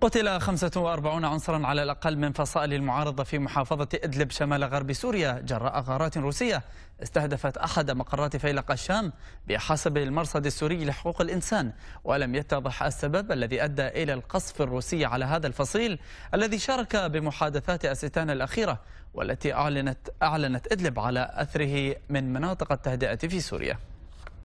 قتل 45 عنصرا على الأقل من فصائل المعارضة في محافظة إدلب شمال غرب سوريا جراء غارات روسية استهدفت أحد مقرات فيلق الشام بحسب المرصد السوري لحقوق الإنسان ولم يتضح السبب الذي أدى إلى القصف الروسي على هذا الفصيل الذي شارك بمحادثات أستان الأخيرة والتي أعلنت, أعلنت إدلب على أثره من مناطق التهدئة في سوريا